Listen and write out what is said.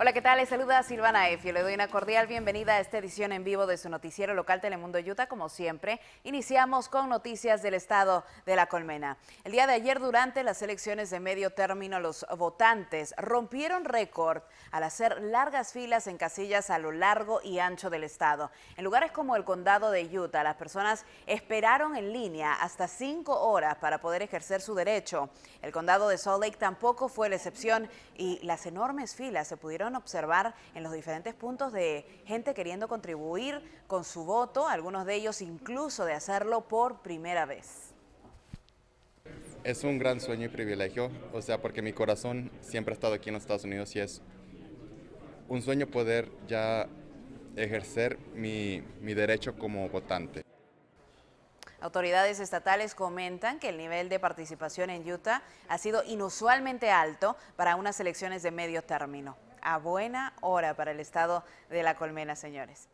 Hola, ¿qué tal? Les saluda Silvana Efi. Le doy una cordial bienvenida a esta edición en vivo de su noticiero local Telemundo Utah. Como siempre, iniciamos con noticias del estado de la colmena. El día de ayer, durante las elecciones de medio término, los votantes rompieron récord al hacer largas filas en casillas a lo largo y ancho del estado. En lugares como el condado de Utah, las personas esperaron en línea hasta cinco horas para poder ejercer su derecho. El condado de Salt Lake tampoco fue la excepción y las enormes filas se pudieron observar en los diferentes puntos de gente queriendo contribuir con su voto, algunos de ellos incluso de hacerlo por primera vez. Es un gran sueño y privilegio, o sea, porque mi corazón siempre ha estado aquí en los Estados Unidos y es un sueño poder ya ejercer mi derecho como votante. Autoridades estatales comentan que el nivel de participación en Utah ha sido inusualmente alto para unas elecciones de medio término a buena hora para el estado de la colmena, señores.